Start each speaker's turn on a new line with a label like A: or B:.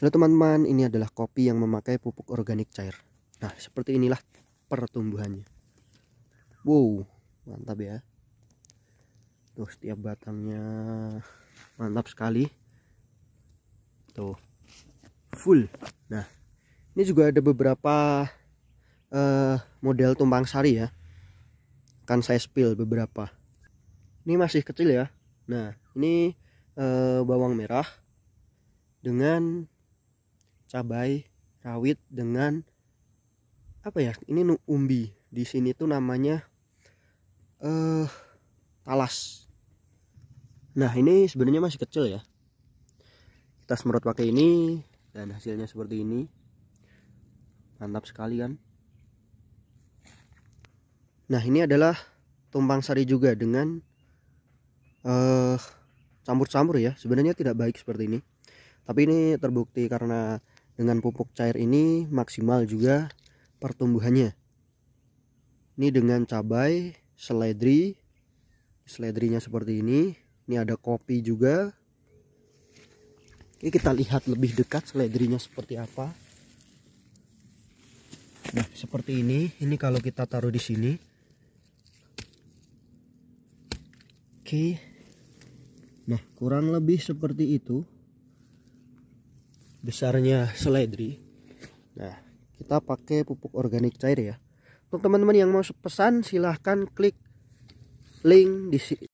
A: Halo teman-teman, ini adalah kopi yang memakai pupuk organik cair. Nah, seperti inilah pertumbuhannya. Wow, mantap ya. Tuh, setiap batangnya mantap sekali. Tuh, full. Nah, ini juga ada beberapa uh, model tumpang sari ya. Kan saya spill beberapa. Ini masih kecil ya. Nah, ini uh, bawang merah dengan cabai rawit dengan apa ya ini umbi di sini tuh namanya eh talas nah ini sebenarnya masih kecil ya kita semprot pakai ini dan hasilnya seperti ini mantap sekali kan nah ini adalah tumpang sari juga dengan eh campur -campur ya sebenarnya tidak baik seperti ini tapi ini terbukti karena dengan pupuk cair ini maksimal juga pertumbuhannya. Ini dengan cabai, seledri, seledrinya seperti ini. Ini ada kopi juga. Oke, kita lihat lebih dekat seledrinya seperti apa. Nah, seperti ini. Ini kalau kita taruh di sini. Oke. Nah, kurang lebih seperti itu besarnya seledri nah kita pakai pupuk organik cair ya untuk teman-teman yang mau pesan silahkan klik link di sini.